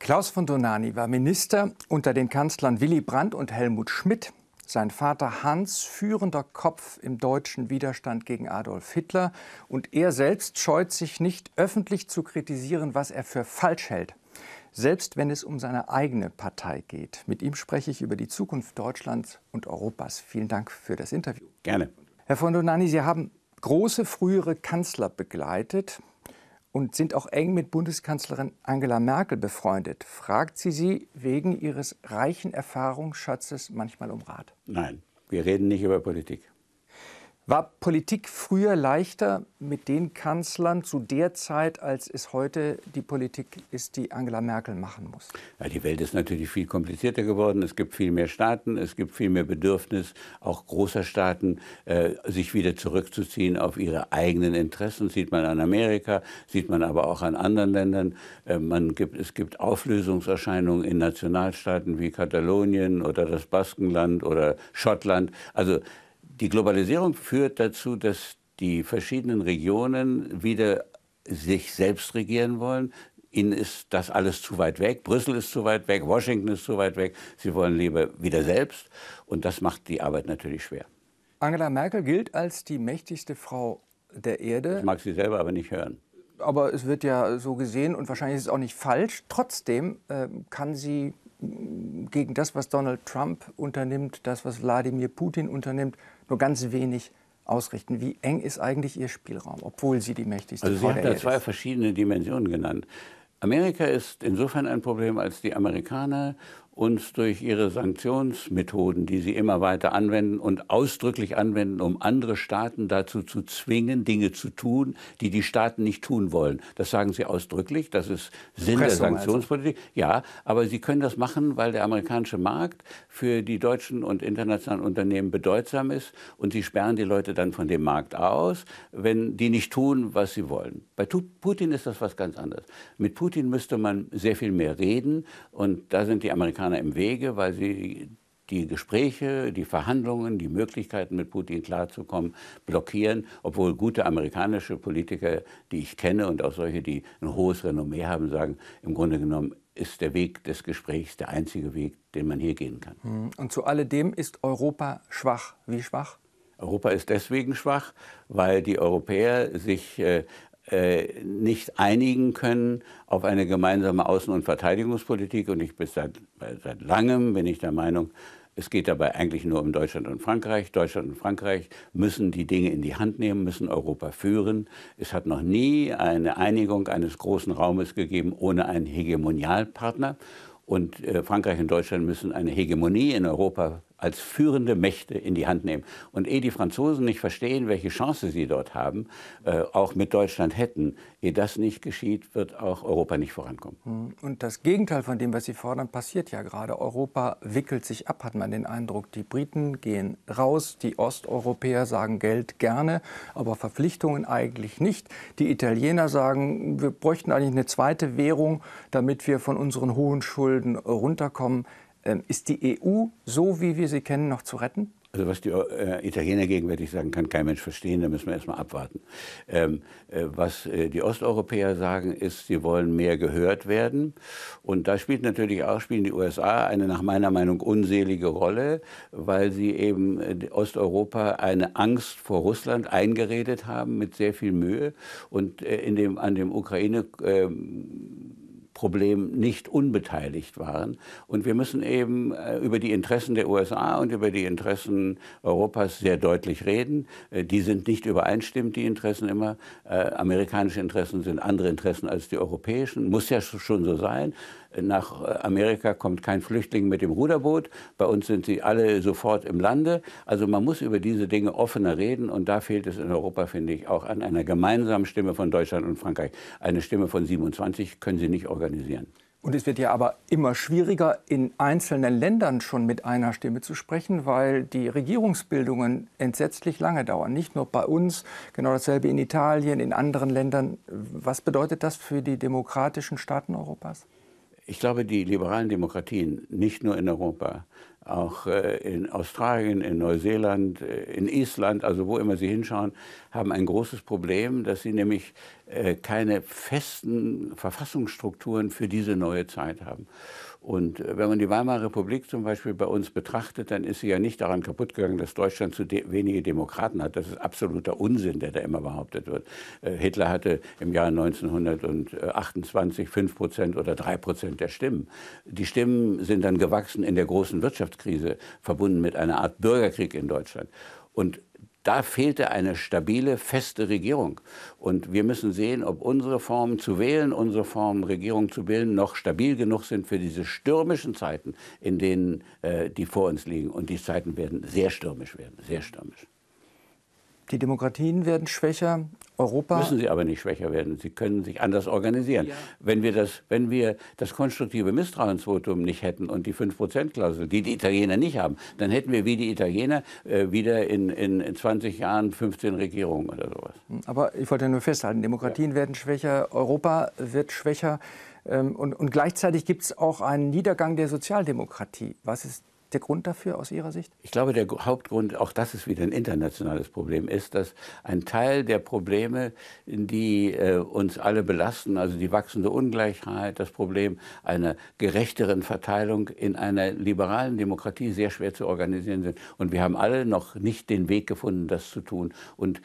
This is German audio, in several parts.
Klaus von Donani war Minister unter den Kanzlern Willy Brandt und Helmut Schmidt. Sein Vater Hans, führender Kopf im deutschen Widerstand gegen Adolf Hitler. Und er selbst scheut sich nicht, öffentlich zu kritisieren, was er für falsch hält. Selbst wenn es um seine eigene Partei geht. Mit ihm spreche ich über die Zukunft Deutschlands und Europas. Vielen Dank für das Interview. Gerne. Herr von Donani, Sie haben große frühere Kanzler begleitet und sind auch eng mit Bundeskanzlerin Angela Merkel befreundet. Fragt sie sie wegen ihres reichen Erfahrungsschatzes manchmal um Rat? Nein, wir reden nicht über Politik. War Politik früher leichter mit den Kanzlern zu der Zeit, als es heute die Politik ist, die Angela Merkel machen muss? Ja, die Welt ist natürlich viel komplizierter geworden. Es gibt viel mehr Staaten, es gibt viel mehr Bedürfnis, auch großer Staaten, äh, sich wieder zurückzuziehen auf ihre eigenen Interessen. Das sieht man an Amerika, sieht man aber auch an anderen Ländern. Äh, man gibt, es gibt Auflösungserscheinungen in Nationalstaaten wie Katalonien oder das Baskenland oder Schottland. Also die Globalisierung führt dazu, dass die verschiedenen Regionen wieder sich selbst regieren wollen. Ihnen ist das alles zu weit weg. Brüssel ist zu weit weg, Washington ist zu weit weg. Sie wollen lieber wieder selbst. Und das macht die Arbeit natürlich schwer. Angela Merkel gilt als die mächtigste Frau der Erde. Ich mag sie selber aber nicht hören. Aber es wird ja so gesehen und wahrscheinlich ist es auch nicht falsch. Trotzdem äh, kann sie gegen das, was Donald Trump unternimmt, das, was Wladimir Putin unternimmt, nur ganz wenig ausrichten. Wie eng ist eigentlich Ihr Spielraum, obwohl Sie die mächtigste also Sie haben da zwei verschiedene Dimensionen genannt. Amerika ist insofern ein Problem, als die Amerikaner uns durch ihre Sanktionsmethoden, die sie immer weiter anwenden und ausdrücklich anwenden, um andere Staaten dazu zu zwingen, Dinge zu tun, die die Staaten nicht tun wollen. Das sagen sie ausdrücklich, das ist Sinn Pressung der also. Sanktionspolitik. Also. Ja, aber sie können das machen, weil der amerikanische Markt für die deutschen und internationalen Unternehmen bedeutsam ist und sie sperren die Leute dann von dem Markt aus, wenn die nicht tun, was sie wollen. Bei Putin ist das was ganz anderes. Mit Putin müsste man sehr viel mehr reden und da sind die Amerikaner Amerikaner im Wege, weil sie die Gespräche, die Verhandlungen, die Möglichkeiten, mit Putin klarzukommen, blockieren, obwohl gute amerikanische Politiker, die ich kenne und auch solche, die ein hohes Renommee haben, sagen, im Grunde genommen ist der Weg des Gesprächs der einzige Weg, den man hier gehen kann. Hm, und zu alledem ist Europa schwach. Wie schwach? Europa ist deswegen schwach, weil die Europäer sich äh, äh, nicht einigen können auf eine gemeinsame Außen- und Verteidigungspolitik. Und ich bin seit, seit langem bin ich der Meinung, es geht dabei eigentlich nur um Deutschland und Frankreich. Deutschland und Frankreich müssen die Dinge in die Hand nehmen, müssen Europa führen. Es hat noch nie eine Einigung eines großen Raumes gegeben ohne einen Hegemonialpartner. Und äh, Frankreich und Deutschland müssen eine Hegemonie in Europa als führende Mächte in die Hand nehmen. Und ehe die Franzosen nicht verstehen, welche Chance sie dort haben, äh, auch mit Deutschland hätten, ehe das nicht geschieht, wird auch Europa nicht vorankommen. Hm, und das Gegenteil von dem, was Sie fordern, passiert ja gerade. Europa wickelt sich ab, hat man den Eindruck. Die Briten gehen raus, die Osteuropäer sagen Geld gerne, aber Verpflichtungen eigentlich nicht. Die Italiener sagen, wir bräuchten eigentlich eine zweite Währung, damit wir von unseren hohen Schulden runterkommen. Ähm, ist die EU, so wie wir sie kennen, noch zu retten? Also was die äh, Italiener gegenwärtig sagen, kann kein Mensch verstehen, da müssen wir erstmal abwarten. Ähm, äh, was äh, die Osteuropäer sagen, ist, sie wollen mehr gehört werden. Und da spielt natürlich auch, spielen die USA eine nach meiner Meinung unselige Rolle, weil sie eben Osteuropa eine Angst vor Russland eingeredet haben mit sehr viel Mühe. Und in dem, an dem Ukraine ähm, Problem nicht unbeteiligt waren. Und wir müssen eben äh, über die Interessen der USA und über die Interessen Europas sehr deutlich reden. Äh, die sind nicht übereinstimmend, die Interessen immer. Äh, amerikanische Interessen sind andere Interessen als die europäischen. Muss ja schon so sein. Nach äh, Amerika kommt kein Flüchtling mit dem Ruderboot. Bei uns sind sie alle sofort im Lande. Also man muss über diese Dinge offener reden. Und da fehlt es in Europa, finde ich, auch an einer gemeinsamen Stimme von Deutschland und Frankreich. Eine Stimme von 27 können sie nicht organisieren. Und es wird ja aber immer schwieriger, in einzelnen Ländern schon mit einer Stimme zu sprechen, weil die Regierungsbildungen entsetzlich lange dauern. Nicht nur bei uns, genau dasselbe in Italien, in anderen Ländern. Was bedeutet das für die demokratischen Staaten Europas? Ich glaube, die liberalen Demokratien, nicht nur in Europa, auch äh, in Australien, in Neuseeland, äh, in Island, also wo immer Sie hinschauen, haben ein großes Problem, dass sie nämlich äh, keine festen Verfassungsstrukturen für diese neue Zeit haben. Und wenn man die Weimarer Republik zum Beispiel bei uns betrachtet, dann ist sie ja nicht daran kaputt gegangen, dass Deutschland zu de wenige Demokraten hat. Das ist absoluter Unsinn, der da immer behauptet wird. Hitler hatte im Jahr 1928 5 Prozent oder 3 Prozent der Stimmen. Die Stimmen sind dann gewachsen in der großen Wirtschaft. Finanzkrise verbunden mit einer Art Bürgerkrieg in Deutschland. Und da fehlte eine stabile, feste Regierung. Und wir müssen sehen, ob unsere Formen zu wählen, unsere Formen Regierung zu bilden, noch stabil genug sind für diese stürmischen Zeiten, in denen äh, die vor uns liegen. Und die Zeiten werden sehr stürmisch werden, sehr stürmisch. Die Demokratien werden schwächer, Europa. Müssen sie aber nicht schwächer werden. Sie können sich anders organisieren. Ja. Wenn, wir das, wenn wir das konstruktive Misstrauensvotum nicht hätten und die 5%-Klausel, die die Italiener nicht haben, dann hätten wir wie die Italiener äh, wieder in, in, 20 Jahren 15 Regierungen oder sowas. Aber ich wollte nur festhalten, Demokratien ja. werden schwächer, Europa wird schwächer. Ähm, und, und gleichzeitig gibt es auch einen Niedergang der Sozialdemokratie. Was ist der Grund dafür aus Ihrer Sicht? Ich glaube, der Hauptgrund, auch das ist wieder ein internationales Problem, ist, dass ein Teil der Probleme, die äh, uns alle belasten, also die wachsende Ungleichheit, das Problem einer gerechteren Verteilung in einer liberalen Demokratie sehr schwer zu organisieren sind. Und wir haben alle noch nicht den Weg gefunden, das zu tun. Und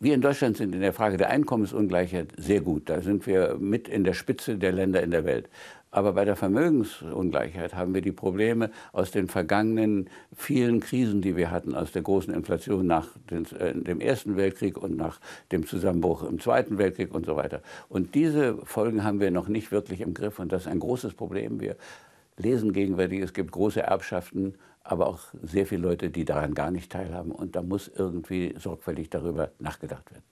wir in Deutschland sind in der Frage der Einkommensungleichheit sehr gut. Da sind wir mit in der Spitze der Länder in der Welt. Aber bei der Vermögensungleichheit haben wir die Probleme aus den vergangenen vielen Krisen, die wir hatten, aus der großen Inflation nach äh, dem Ersten Weltkrieg und nach dem Zusammenbruch im Zweiten Weltkrieg und so weiter. Und diese Folgen haben wir noch nicht wirklich im Griff und das ist ein großes Problem. Wir lesen gegenwärtig. Es gibt große Erbschaften, aber auch sehr viele Leute, die daran gar nicht teilhaben. Und da muss irgendwie sorgfältig darüber nachgedacht werden.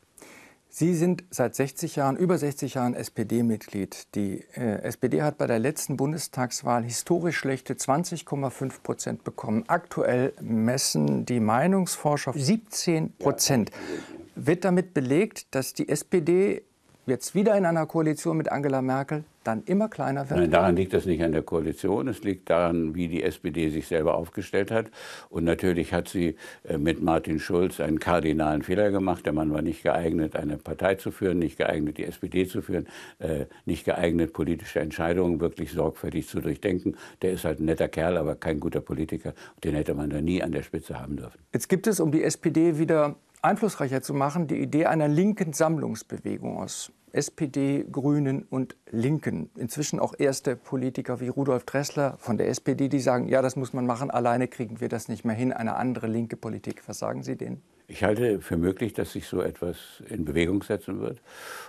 Sie sind seit 60 Jahren, über 60 Jahren SPD-Mitglied. Die äh, SPD hat bei der letzten Bundestagswahl historisch schlechte 20,5 Prozent bekommen. Aktuell messen die Meinungsforscher 17 Prozent. Ja. Wird damit belegt, dass die SPD jetzt wieder in einer Koalition mit Angela Merkel dann immer kleiner wird? Nein, daran liegt das nicht an der Koalition. Es liegt daran, wie die SPD sich selber aufgestellt hat. Und natürlich hat sie äh, mit Martin Schulz einen kardinalen Fehler gemacht. Der Mann war nicht geeignet, eine Partei zu führen, nicht geeignet, die SPD zu führen, äh, nicht geeignet, politische Entscheidungen wirklich sorgfältig zu durchdenken. Der ist halt ein netter Kerl, aber kein guter Politiker. Den hätte man da nie an der Spitze haben dürfen. Jetzt gibt es um die SPD wieder einflussreicher zu machen, die Idee einer linken Sammlungsbewegung aus SPD, Grünen und Linken. Inzwischen auch erste Politiker wie Rudolf Dressler von der SPD, die sagen, ja, das muss man machen, alleine kriegen wir das nicht mehr hin, eine andere linke Politik. Was sagen Sie denen? Ich halte für möglich, dass sich so etwas in Bewegung setzen wird.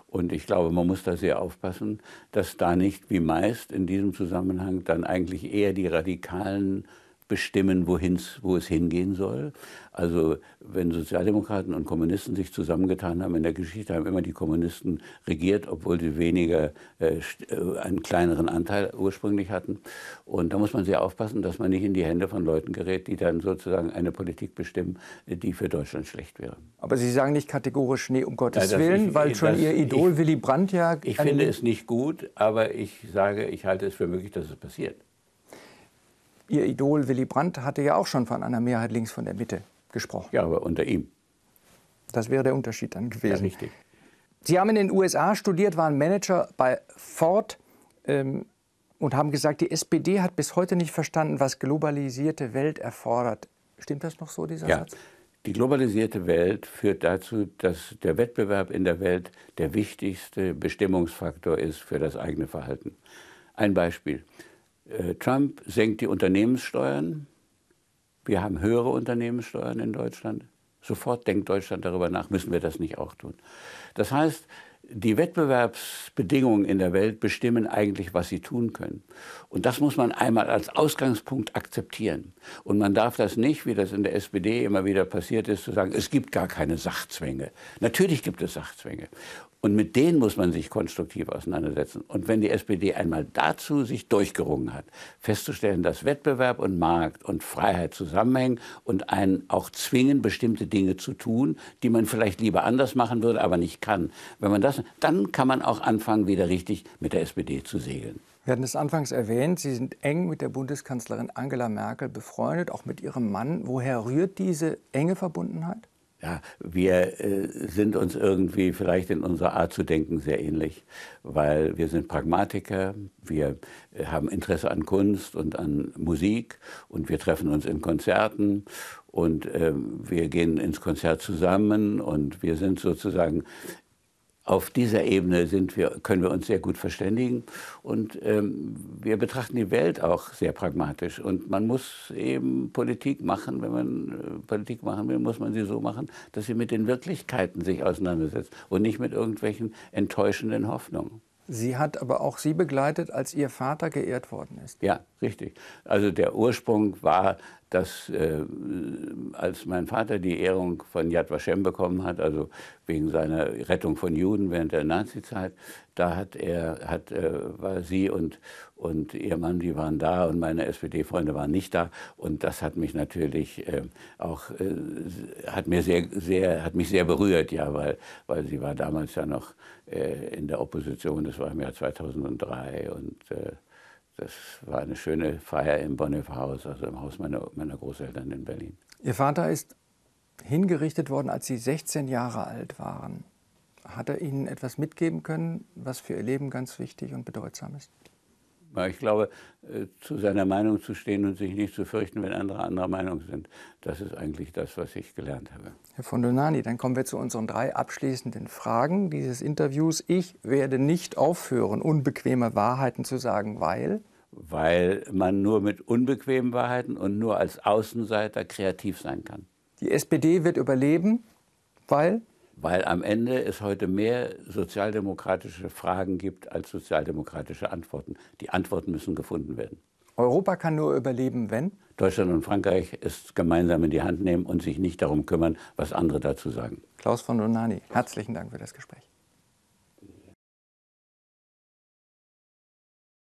Und ich glaube, man muss da sehr aufpassen, dass da nicht, wie meist in diesem Zusammenhang, dann eigentlich eher die radikalen bestimmen, wohin's, wo es hingehen soll. Also wenn Sozialdemokraten und Kommunisten sich zusammengetan haben in der Geschichte, haben immer die Kommunisten regiert, obwohl sie weniger äh, äh, einen kleineren Anteil ursprünglich hatten. Und da muss man sehr aufpassen, dass man nicht in die Hände von Leuten gerät, die dann sozusagen eine Politik bestimmen, die für Deutschland schlecht wäre. Aber Sie sagen nicht kategorisch, nee, um Gottes ja, Willen, ich, weil schon Ihr Idol ich, Willi Brandt ja... Ich finde es nicht gut, aber ich sage, ich halte es für möglich, dass es passiert. Ihr Idol Willy Brandt hatte ja auch schon von einer Mehrheit links von der Mitte gesprochen. Ja, aber unter ihm. Das wäre der Unterschied dann gewesen. Ja, richtig. Sie haben in den USA studiert, waren Manager bei Ford ähm, und haben gesagt, die SPD hat bis heute nicht verstanden, was globalisierte Welt erfordert. Stimmt das noch so, dieser ja. Satz? Die globalisierte Welt führt dazu, dass der Wettbewerb in der Welt der wichtigste Bestimmungsfaktor ist für das eigene Verhalten. Ein Beispiel. Äh, Trump senkt die Unternehmenssteuern. Wir haben höhere Unternehmenssteuern in Deutschland. Sofort denkt Deutschland darüber nach, müssen wir das nicht auch tun. Das heißt, die Wettbewerbsbedingungen in der Welt bestimmen eigentlich, was sie tun können. Und das muss man einmal als Ausgangspunkt akzeptieren. Und man darf das nicht, wie das in der SPD immer wieder passiert ist, zu sagen, es gibt gar keine Sachzwänge. Natürlich gibt es Sachzwänge. Und mit denen muss man sich konstruktiv auseinandersetzen. Und wenn die SPD einmal dazu sich durchgerungen hat, festzustellen, dass Wettbewerb und Markt und Freiheit zusammenhängen und einen auch zwingen, bestimmte Dinge zu tun, die man vielleicht lieber anders machen würde, aber nicht kann. Wenn man das, dann kann man auch anfangen, wieder richtig mit der SPD zu segeln. Wir hatten es anfangs erwähnt, Sie sind eng mit der Bundeskanzlerin Angela Merkel befreundet, auch mit Ihrem Mann. Woher rührt diese enge Verbundenheit? Ja, wir äh, sind uns irgendwie vielleicht in unserer Art zu denken sehr ähnlich, weil wir sind Pragmatiker, wir haben Interesse an Kunst und an Musik und wir treffen uns in Konzerten und ähm, wir gehen ins Konzert zusammen und wir sind sozusagen auf dieser Ebene sind wir, können wir uns sehr gut verständigen und ähm, wir betrachten die Welt auch sehr pragmatisch. Und man muss eben Politik machen, wenn man äh, Politik machen will, muss man sie so machen, dass sie mit den Wirklichkeiten sich auseinandersetzt und nicht mit irgendwelchen enttäuschenden Hoffnungen. Sie hat aber auch Sie begleitet, als Ihr Vater geehrt worden ist. Ja, Richtig. Also der Ursprung war, dass äh, als mein Vater die Ehrung von Yad Vashem bekommen hat, also wegen seiner Rettung von Juden während der Nazizeit, da hat er, hat, äh, war sie und, und ihr Mann, die waren da und meine SPD-Freunde waren nicht da. Und das hat mich natürlich äh, auch, äh, hat, mir sehr, sehr, hat mich sehr berührt, ja, weil, weil sie war damals ja noch äh, in der Opposition, das war im Jahr 2003 und äh, das war eine schöne Feier im Bonhoeffer Haus, also im Haus meiner, meiner Großeltern in Berlin. Ihr Vater ist hingerichtet worden, als Sie 16 Jahre alt waren. Hat er Ihnen etwas mitgeben können, was für Ihr Leben ganz wichtig und bedeutsam ist? Ich glaube, äh, zu seiner Meinung zu stehen und sich nicht zu fürchten, wenn andere anderer Meinung sind, das ist eigentlich das, was ich gelernt habe. Herr von Donani, dann kommen wir zu unseren drei abschließenden Fragen dieses Interviews. Ich werde nicht aufhören, unbequeme Wahrheiten zu sagen, weil weil man nur mit unbequemen Wahrheiten und nur als Außenseiter kreativ sein kann. Die SPD wird überleben, weil weil am Ende es heute mehr sozialdemokratische Fragen gibt als sozialdemokratische Antworten. Die Antworten müssen gefunden werden. Europa kann nur überleben, wenn Deutschland und Frankreich es gemeinsam in die Hand nehmen und sich nicht darum kümmern, was andere dazu sagen. Klaus von Donani, herzlichen Dank für das Gespräch.